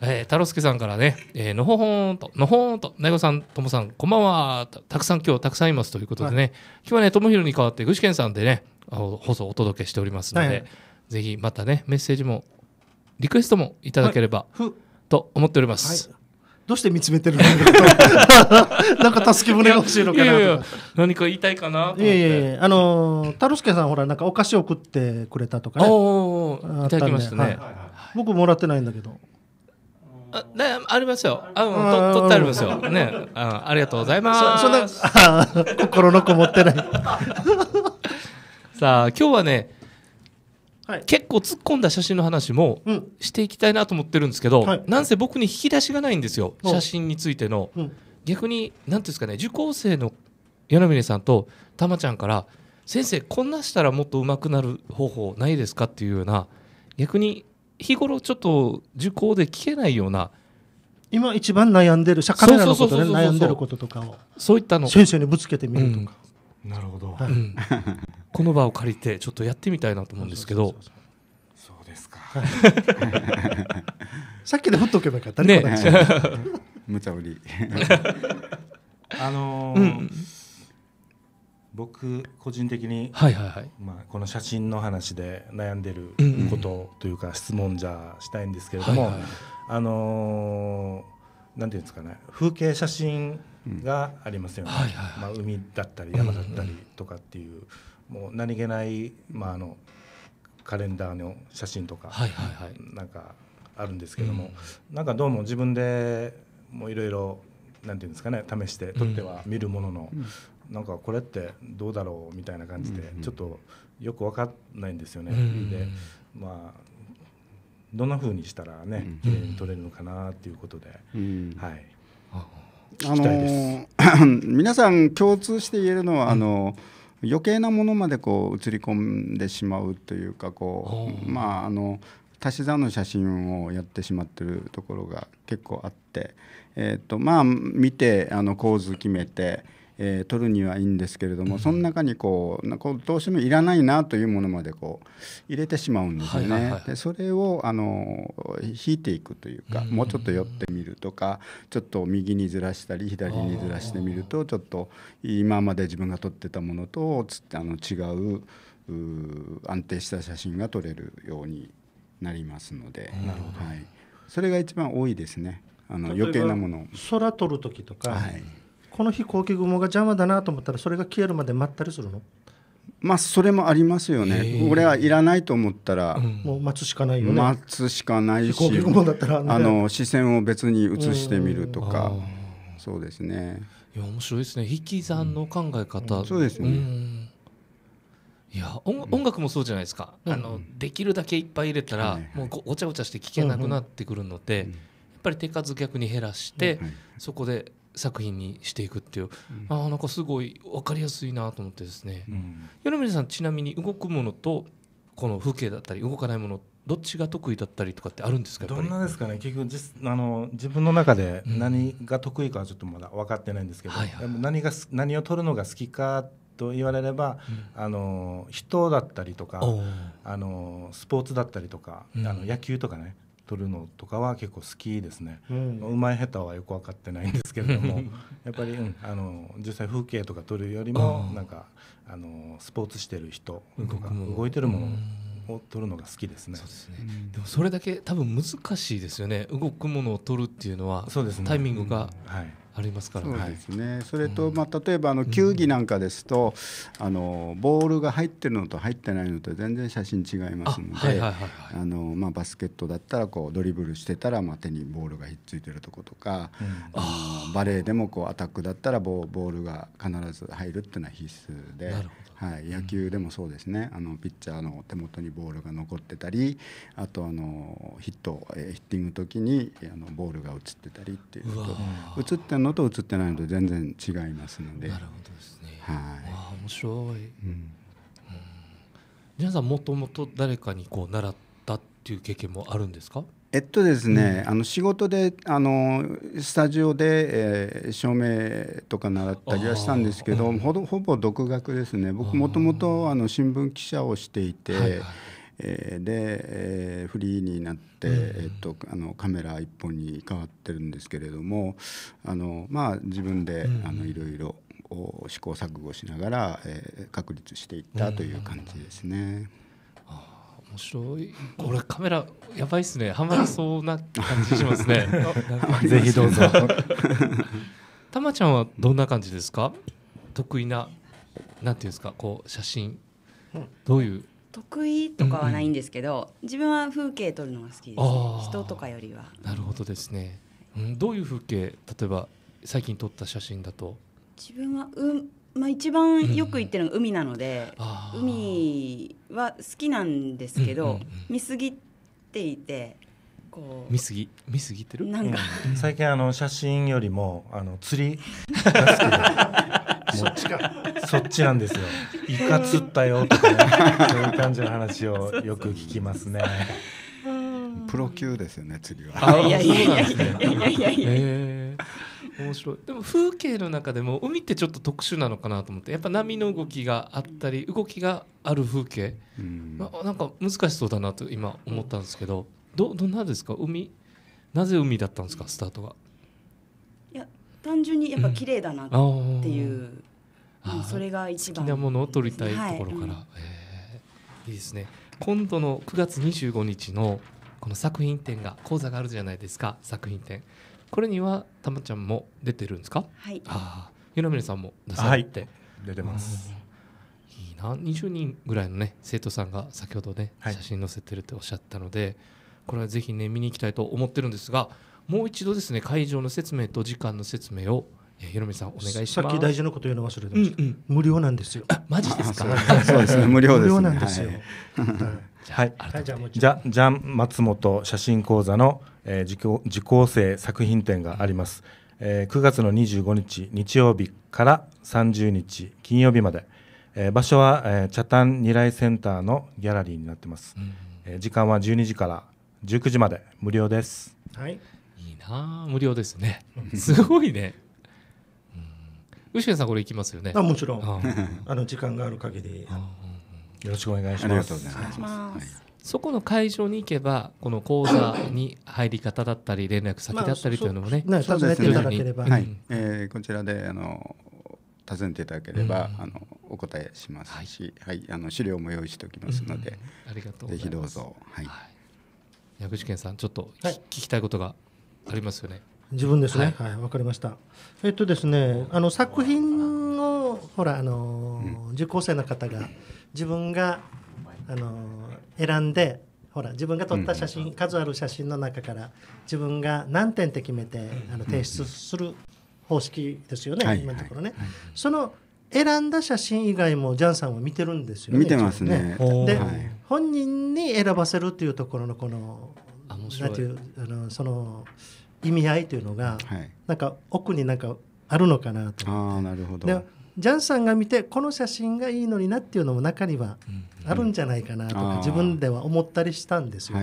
えー、太郎介さんからね、えー、のほほんと、のほんと、なよさん、ともさん、こんばんは、たくさん今日たくさんいますということでね、はい、今日はね、ともひろに代わって、具志堅さんでね、放送をお届けしておりますので、はい、ぜひまたね、メッセージも、リクエストもいただければ、はい、と思っております。どうして見つめてるの なんか助け舟が欲しいのかな何か言いたいかないやいやいやあの太郎介さんほらなんかお菓子を送ってくれたとかねいただきましたね、はいはいはい、僕もらってないんだけどあありますよ。あ、うん、とってありますよ。ね、あ、ありがとうございます。心のこもってない。さあ、今日はね、はい、結構突っ込んだ写真の話もしていきたいなと思ってるんですけど、はい、なんせ僕に引き出しがないんですよ。写真についての、うん、逆になんていうんですかね、受講生の柳峰さんとたまちゃんから先生こんなしたらもっと上手くなる方法ないですかっていうような逆に日頃ちょっと受講で聞けないような今一番悩んでる社会のことで悩んでることとかをそういったの先生にぶつけてみるとか、うん、なるほど、はいうん、この場を借りてちょっとやってみたいなと思うんですけどそうですか、はい、さっきでほっとけばよかったね 無茶ぶり あのーうん僕個人的に、はいはいはいまあ、この写真の話で悩んでることというか、質問じゃしたいんですけれども、はいはい、あのー、なんていうんですかね風景写真がありますよね、うんはいはいまあ、海だったり山だったりとかっていううんうん、もう何気ない、まあ、あのカレンダーの写真とか、はいはいはい、なんかあるんですけども、うん、なんかどうも自分でもういろいろなんていうんですかね試して撮っては見るものの、うん、なんかこれってどうだろうみたいな感じで、ちょっとよく分かんないんですよね。でまあどんなふうにしたらね、綺麗に撮れるのかなっていうことで、はい。あのー、皆さん共通して言えるのは、あの余計なものまでこう映り込んでしまうというかこうまああの足し算の写真をやってしまってるところが結構あって、えーとまあ、見てあの構図決めて、えー、取るにはいいんですけれども、うん、その中にこうこうどうしてもいらないなというものまでこう入れてしまうんですよね。はいはいはい、でそれをあの引いていくというか、うん、もうちょっと寄ってみるとかちょっと右にずらしたり左にずらしてみるとちょっと今まで自分が撮ってたものとあの違う安定した写真が撮れるようになりますので、はい、それが一番多いですねあの余計なもの空撮る時とか、はいこの日高級雲が邪魔だなと思ったらそれが消えるまで待ったりするのまあそれもありますよね俺はいらないと思ったら、うん、もう待つしかないよね待つしかないし飛行機雲だったら、あの視線を別に移してみるとかそうですねいや面白いですね引き算の考え方、うん、そうですね、いや音楽もそうじゃないですか、うん、あのできるだけいっぱい入れたら、はいもうごちゃごちゃして聞けなくなってくるので、やっぱり手数逆に減らして、はいはい、そこで作品にしていくっていう、うん、あなんかすごい分かりやすいなと思ってですね、うん、米さんちなみに動くものとこの風景だったり動かないものどっちが得意だったりとかってあるんですかどんなですかね結局あの自分の中で何が得意かはちょっとまだ分かってないんですけど、うんはいはい、何が何を撮るのが好きかと言われれば、うん、あの人だったりとかあのスポーツだったりとか、うん、あの野球とかね取るのとかは結構好きですね、うん、まい下手はよく分かってないんですけれども やっぱり、うん、あの実際風景とか撮るよりもなんかあのスポーツしてる人とか動いてるものを撮るのが好きですね。そうですね。でもそれだけ多分難しいですよね。動くものを撮るっていうのは、そうですね、タイミングが、うん、はい。ありますから、ね、そうですね、それと、まあ、例えばあの球技なんかですと、うん、あのボールが入ってるのと入ってないのと全然写真違いますのでバスケットだったらこうドリブルしてたら、まあ、手にボールがひっついてるとことか、うん、バレーでもこうアタックだったらボボールが必ず入るっていうのは必須で。なるほどはい、野球でもそうですね、あのピッチャーの手元にボールが残ってたりあとあのヒット、えヒッティングの時にあのボールが映ってたりっていう映ってるのと映ってないのと全然違いますのでなるほどですね、はい、面白い、うん、うん、皆さんもともと誰かにこう習ったっていう経験もあるんですかえっとですね、うん、あの仕事であのスタジオで、えー、照明とか習ったりはしたんですけど、ほぼ独学ですね僕もともと新聞記者をしていて。はいはいえー、で、えー、フリーになって、うん、えっと、あのカメラ一本に変わってるんですけれどもあの、まあ、自分で、あのいろいろ試行錯誤しながら、えー、確立していったという感じですね。うん面白いこれカメラやばいっすねハマりそうな感じしますね ぜひどうぞたま ちゃんはどんな感じですか得意ななんていうんですかこう写真どういう得意とかはないんですけど、うんうん、自分は風景撮るのが好きです、人とかよりはなるほどですね、うん、どういう風景例えば最近撮った写真だと自分は、うん、まあ、一番よく行ってるのが海なので、うん、海は好きなんですけど、うんうんうん、見すぎていて見過ぎ見過ぎてるなんか、うん、最近あの写真よりもあの釣りが好きで そっちかそっちなんですよイカ釣ったよとかねそういう感じの話をよく聞きますね。プロ級ですよね釣りは。いやいやいやいやいやいや。面白いでも風景の中でも海ってちょっと特殊なのかなと思ってやっぱ波の動きがあったり動きがある風景、うん、まなんか難しそうだなと今思ったんですけどどどんなですか海なぜ海だったんですかスタートがいや単純にやっぱ綺麗だなっていう、うん、それが一番好きなものを撮りたいところから、はい、いいですね今度の9月25日のこの作品展が講座があるじゃないですか作品展これにはたまちゃんも出てるんですかはいああ湯の峰さんも出されて、はい、出てますいいな20人ぐらいのね生徒さんが先ほどね、写真載せてるっておっしゃったのでこれはぜひね見に行きたいと思ってるんですがもう一度ですね会場の説明と時間の説明をひろみさんお願いします。さっき大事なこと言うの忘れてました。うんうん、無料なんですよ。あ、マジですか。そうですね、無料です、ね、無料なんですよ。はいはい、じゃじゃじ松本写真講座の、えー、受講生作品展があります、えー、9月の二十五日日曜日から三十日金曜日まで、えー、場所は、えー、茶炭二来センターのギャラリーになってます、うん、えー、時間は十二時から十九時まで無料ですはいいいな無料ですねすごいね牛さんこれ行きますよねあもちろんあの時間がある限りよろしくお願いします。ますそこの会場に行けばこの講座に入り方だったり連絡先だったりというのもね、まあ、そうですね。はい、えー、こちらであの尋ねていただければ、うん、あのお答えしますし、はい、はい、あの資料も用意しておきますので、うん、ありがとうぜひどうぞ。はい。薬師健さん、ちょっと、はい、聞きたいことがありますよね。自分ですね。はい、わ、はい、かりました。えっとですね、あの作品をほらあの、うん、受講生の方が。自分があの選んでほら自分が撮った写真、数ある写真の中から自分が何点って決めてあの提出する方式ですよね、今のところね。その選んだ写真以外もジャンさんは見てるんですよね。見てますね。ねで、はい、本人に選ばせるというところのこのていうあのその意味合いというのが、はい、なんか奥になんかあるのかなとあなるほどでジャンさんが見てこの写真がいいのになっていうのも中にはあるんじゃないかなとか、自分では思ったりしたんですよ。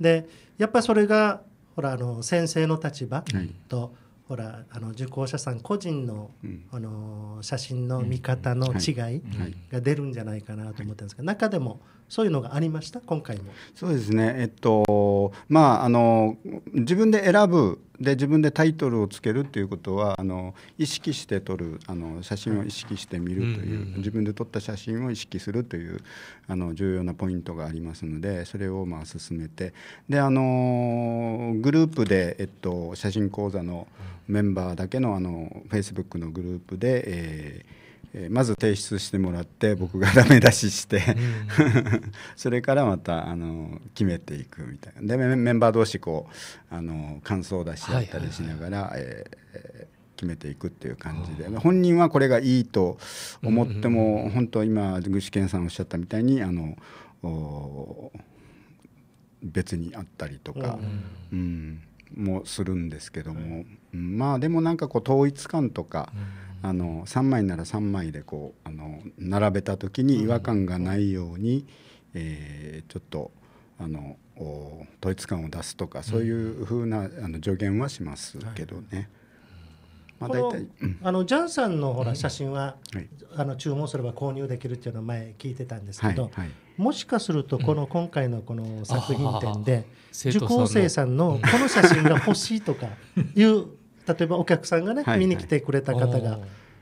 でやっぱそれがほらあの先生の立場と、ほらあの受講者さん個人のあの写真の見方の違いが出るんじゃないかなと思ったんですけど、中でもそういうのがありました今回も。そうですね。えっとまああの自分で選ぶで自分でタイトルをつけるっていうことはあの意識して撮るあの写真を意識して見るという、うんうん、自分で撮った写真を意識するというあの重要なポイントがありますのでそれをまあ進めてであのグループでえっと写真講座のメンバーだけのあのフェイスブックのグループで、えーえー、まず提出してもらって僕がダメ出しして それからまたあの決めていくみたいなでメンバー同士こうあの感想出し合ったりしながら、え決めていくっていう感じで本人はこれがいいと思っても、うんうんうん、本当今具志堅さんおっしゃったみたいにあの別にあったりとか、うん、うん、もするんですけども、うん、まあでもなんかこう統一感とか、あの3枚なら3枚でこうあの並べた時に違和感がないように、えー、ちょっとあの統一感を出すとかそういうふうな、あの助言はしますけどね。はい、まあ、あのジャンさんのほら写真は、はい、あの注文すれば購入できるっていうのを前聞いてたんですけど、はい、もしかするとこの今回のこの作品展で、受講生さんのこの写真が欲しいとかいう例えばお客さんがね、見に来てくれた方が。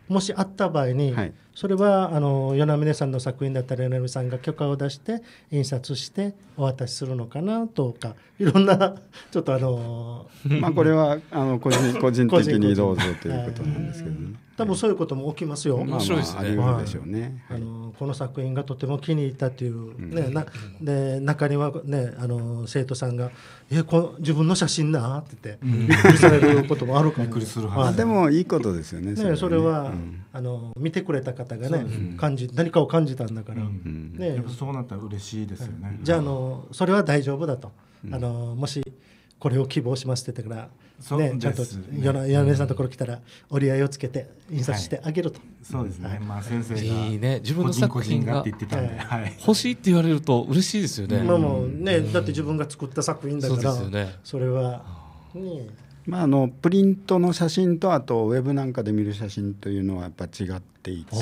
もしあった場合に、はい、それはあの与那嶺さんの作品だったら与那嶺さんが許可を出して印刷してお渡しするのかなとかいろんな ちょっとあのまあこれはあの個人個人的にどうぞということなんですけどね。多分そういうことも起きますよ。面白いですね。はい、ねはい、あのこの作品がとても気に入ったというね、うん、なで中にはねあの生徒さんがえこ自分の写真なって言って見されることもあるから、ね、うんはい、でもいいことですよね。それ、ね、それは、うん、あの見てくれた方がね感じ何かを感じたんだから、ねそうなったら嬉しいですよね。じゃあのそれは大丈夫だと、あのもし。これを希望しますって言ったから、ね、ちゃんと柳根さんのところ来たら折り合いをつけて印刷してあげると、そうですね、まあ、先生いい、ね、自分の作品が欲しいって言われると嬉しいですよね。まあもうね、だって自分が作った作品だから、それは、ねまあ、あのプリントの写真とあとウェブなんかで見る写真というのはやっぱ違っていて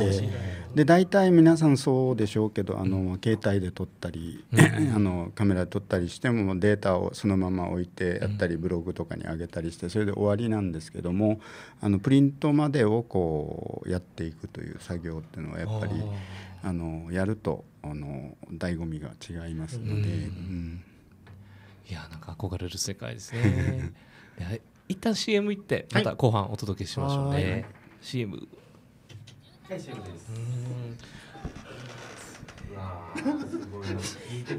で大体皆さんそうでしょうけどあの携帯で撮ったり、あのカメラで撮ったりしてもデータをそのまま置いてやったりブログとかに上げたりしてそれで終わりなんですけどもあのプリントまでをこうやっていくという作業っていうのはやっぱりあのやるとあの醍醐味が違いますので、うんいやなんか憧れる世界ですね。一旦 CM 行ってまた後半お届けしましょうね、はい、CM はい CM で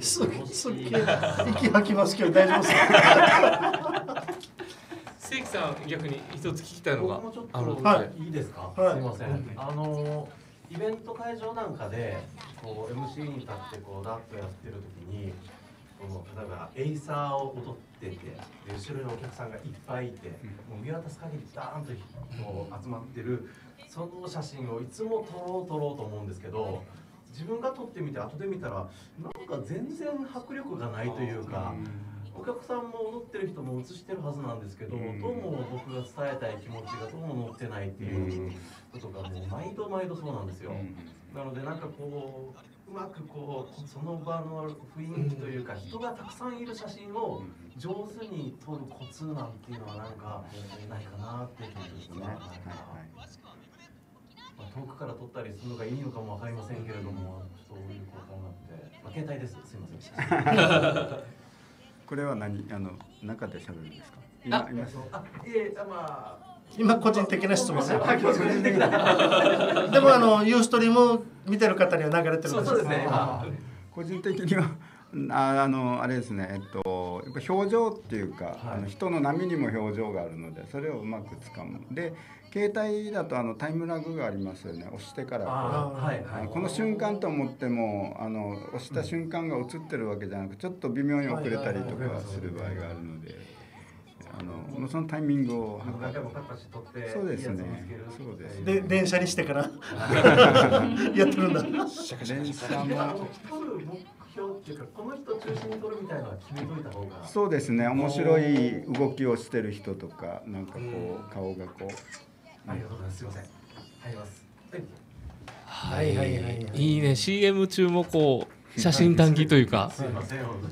すすすげえ息吐きますけど大丈夫ですか関さん逆に一つ聞きたいのがあの、はい、いいですか、はい、すみませんあのイベント会場なんかでこう MC に立ってこうダッとやってる時にこの例えばエイサーを踊っててで後ろにお客さんがいっぱいいてもう見渡す限りダーンとこう集まってるその写真をいつも撮ろう撮ろうと思うんですけど自分が撮ってみて後で見たらなんか全然迫力がないというか。お客さんも踊ってる人も映してるはずなんですけど、どうも僕が伝えたい気持ちがどうも乗ってないっていうことがもう毎度毎度そうなんですよ、なのでなんかこううまくこうその場の雰囲気というか人がたくさんいる写真を上手に撮るコツなんていうのはなんかないかなって感じですね。はいはいまあ、遠くから撮ったりするのがいいのかもわかりませんけれどもそういうことなので、まあ、携帯ですすみません これは何あの中で喋るんですか今ます。あいえまあ今個人的な質問ね。でもあのユーストリーム見てる方には流れてるんですね。個人的にはああのあれですね、えっと、やっぱ表情っていうか、はい、あの人の波にも表情があるのでそれをうまくつかむで携帯だとあのタイムラグがありますよね押してからはいはい、この瞬間と思ってもあの押した瞬間が映ってるわけじゃなくちょっと微妙に遅れたりとかする場合があるので。あのそのタイミングをそうですねそうですで電車にしてから やってるんだ電車が。そうですね面白い動きをしてる人とかなんかこう顔がこうありがとうございますすいません入りますはいはいはい、はい、いいね CM 中もこう写真短期というか、せ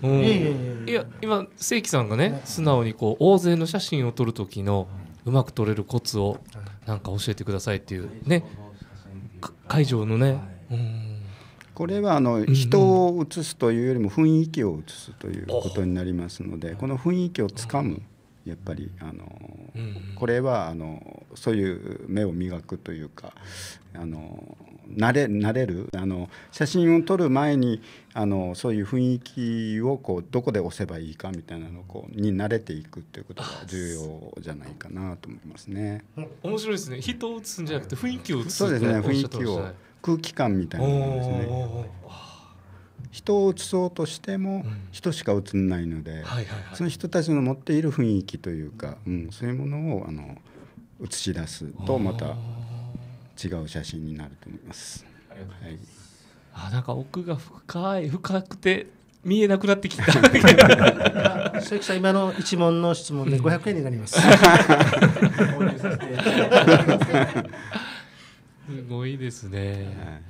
ん、いや今正規さんがね素直にこう大勢の写真を撮る時のうまく撮れるコツをなんか教えてくださいっていうね会場のね、これはあの人を写すというよりも雰囲気を写すということになりますのでこの雰囲気をつかむ。やっぱりあの、これはあのそういう目を磨くというかあの慣れ慣れるあの写真を撮る前にあのそういう雰囲気をこうどこで押せばいいかみたいなのこうに慣れていくっていうことが重要じゃないかなと思いますね。面白いですね人を写すんじゃなくて雰囲気を映すそうですね雰囲気を空気感みたいなものですね。人を写そうとしても人しか写んないので、うんはいはいはい、その人たちの持っている雰囲気というか、うん、そういうものをあの映し出すとまた違う写真になると思います。あはい、あなんか奥が深い深くて見えなくなってきた。佐 伯さん今の一問の質問で五百円になります。すごいですね。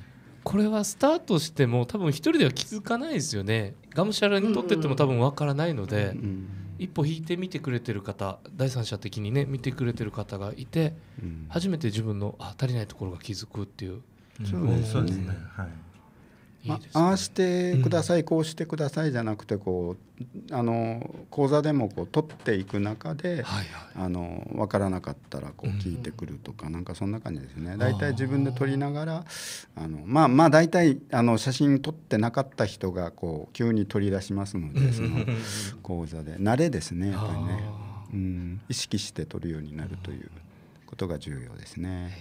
これはスタートしても多分一人では気づかないですよねがむしゃらにとってても多分わからないので、うんうん一歩引いて見てくれてる方第三者的にね見てくれてる方がいて、初めて自分のあ足りないところが気づくっていう。そうですね、はいまああしてください、こうしてくださいじゃなくてこうあの講座でもこう取っていく中で、はいあの分からなかったらこう聞いてくるとか、うなんかそんな感じですね大体自分で撮りながらあのまあまあ大体あの写真撮ってなかった人がこう急に取り出しますのでその講座で慣れですねやっぱりね、うん、意識して撮るようになるということが重要ですね。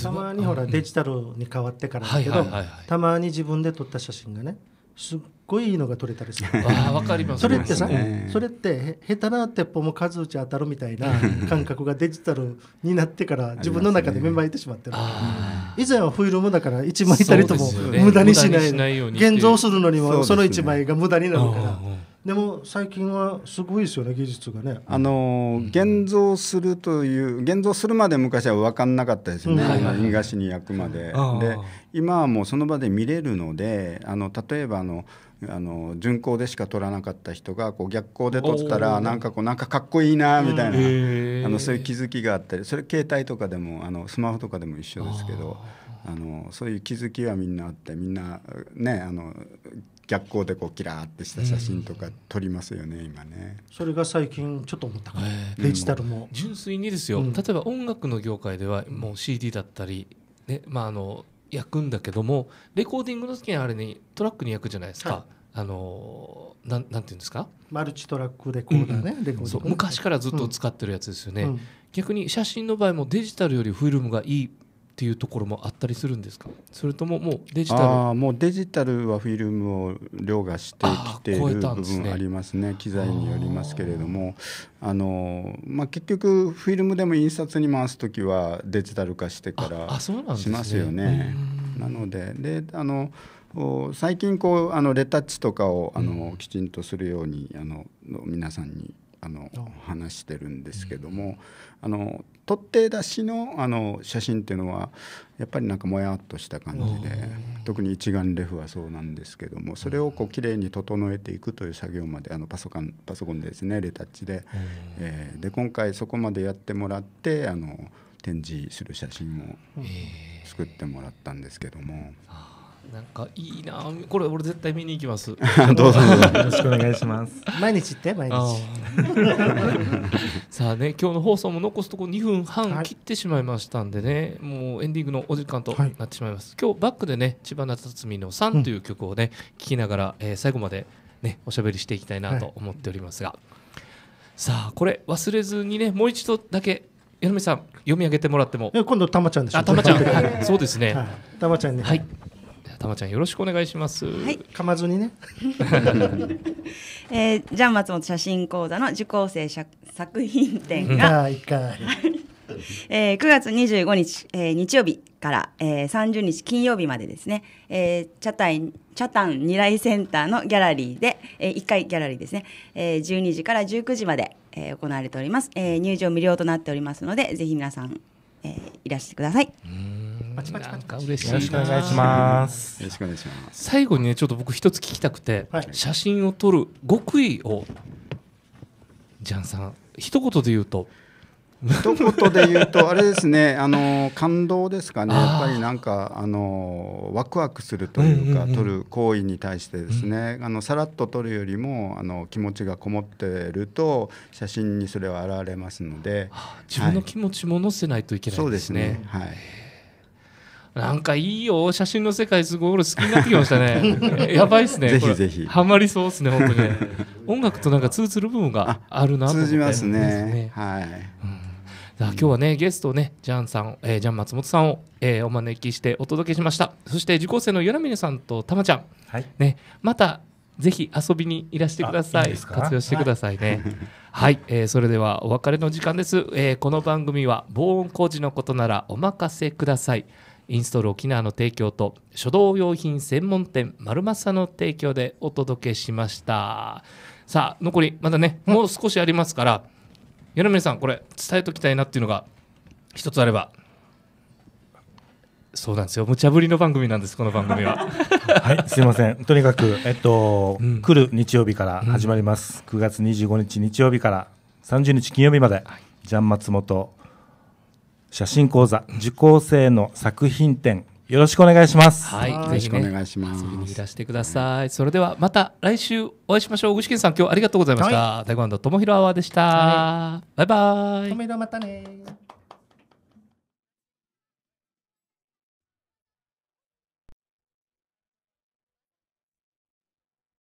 たまにほらデジタルに変わってからだけどたまに自分で撮った写真がねすっごいいいのが撮れたりするわかりますそれってさ、ね、それって下手な鉄砲も数打ち当たるみたいな感覚がデジタルになってから自分の中で芽生えてしまってる、ね、以前はフィルムだから1枚たりとも無駄にしない、ね、現像するのにもその1枚が無駄になるから。でも最近はすごいですよね技術がね。あの現像するという現像するまで昔は分かんなかったですよね。印菓東に焼くまで。で今はもうその場で見れるので、あの例えばあの。あの巡航でしか撮らなかった人がこう逆光で撮ったらなんかこうなんかかっこいいなみたいな、あのそういう気づきがあったりそれ携帯とかでもあのスマホとかでも一緒ですけどあのそういう気づきはみんなあってみんなねあの逆光でこうキラーってした写真とか撮りますよね、うん、今ねそれが最近ちょっと思ったかデジタルも、純粋にですよ、うん、例えば音楽の業界ではもう CD だったり、ねまあ、あの焼くんだけどもレコーディングの時にあれにトラックに焼くじゃないですか、はい、あのなんなんていうんですかマルチトラックレコーダーね、レコーダー、ね、昔からずっと使ってるやつですよね、逆に写真の場合もデジタルよりフィルムがいいっていうところもあったりするんですかそれとももうデジタルあもうデジタルはフィルムを凌駕してきている部分ありますね、ね、機材によりますけれどもあの、まあ、結局フィルムでも印刷に回す時はデジタル化してからしますよね。なのでであの最近こうあのレタッチとかをあの、きちんとするようにあの皆さんにあの話してるんですけども、あの取って出しのあの写真っていうのはやっぱりなんかもやっとした感じで特に一眼レフはそうなんですけどもそれをこう綺麗に整えていくという作業まであのパソコンパソコンでですねレタッチで、えー、で今回そこまでやってもらってあの展示する写真を作ってもらったんですけども。えーなんかいいなこれ俺絶対見に行きます どうぞよろしくお願いします毎日って毎日さあね今日の放送も残すところ二分半切ってしまいましたんでね、はい、もうエンディングのお時間となってしまいます、はい、今日バックでね千葉夏辰の「さん」という曲をね、うん、聞きながら、えー、最後までねおしゃべりしていきたいなと思っておりますが、はい、さあこれ忘れずにねもう一度だけ矢野さん読み上げてもらっても今度たまちゃんでしょたまちゃん、はい、そうですねたま、ちゃんねはいたまちゃんよろしくお願いします。はい、噛まずにね。えー、じゃ松本写真講座の受講生作品展が。いか えー、9月25日、えー、日曜日から、えー、30日金曜日までですね、えー、チャタイチャタン二来センターのギャラリーで、えー、1階ギャラリーですね、えー、12時から19時まで、えー、行われております、えー、入場無料となっておりますのでぜひ皆さん、えー、いらしてください。パチパチパチパチ。嬉しい。よろしくお願いします。よろしくお願いします。最後にね、ちょっと僕一つ聞きたくて、はい、写真を撮る極意を。ジャンさん、一言で言うと。一言で言うとあれですね あの感動ですかねやっぱりなんかあのワクワクするというか、う取る行為に対してですね、あのさらっと撮るよりもあの気持ちがこもってると写真にそれは現れますので自分の気持ちも載せないといけないですね。そうですねはいなんかいいよ写真の世界すごい俺好きになってきましたね やばいっすねぜひぜひハマりそうっすね本当に、音楽となんか通ずる部分があるなと思って通じますね、ね、はい、うん今日はねゲストねジャンさん、えー、ジャン松本さんを、えー、お招きしてお届けしましたそして受講生のよらみねさんとたまちゃん、はい、ね、またぜひ遊びにいらしてください。いい活用してくださいね。はい、はい、えー、それではお別れの時間です、えー、この番組は防音工事のことならお任せください。インストール沖縄の提供と書道用品専門店丸マサの提供でお届けしましたさあ残りまだねもう少しありますから米宮さんこれ伝えときたいなっていうのが一つあればそうなんですよ無茶ぶりの番組なんですこの番組は はいすいませんとにかくえっと、うん、来る日曜日から始まります、うん、9月25日日曜日から30日金曜日まで、はい、ジャン松本写真講座受講生の作品展よろしくお願いします。はい、よろしくお願いします。いらしてください。それではまた来週お会いしましょう。具志堅さん、今日ありがとうございました。はい、大ンのともひろアワーでした。はい、バイバイ。トモヒロまたね。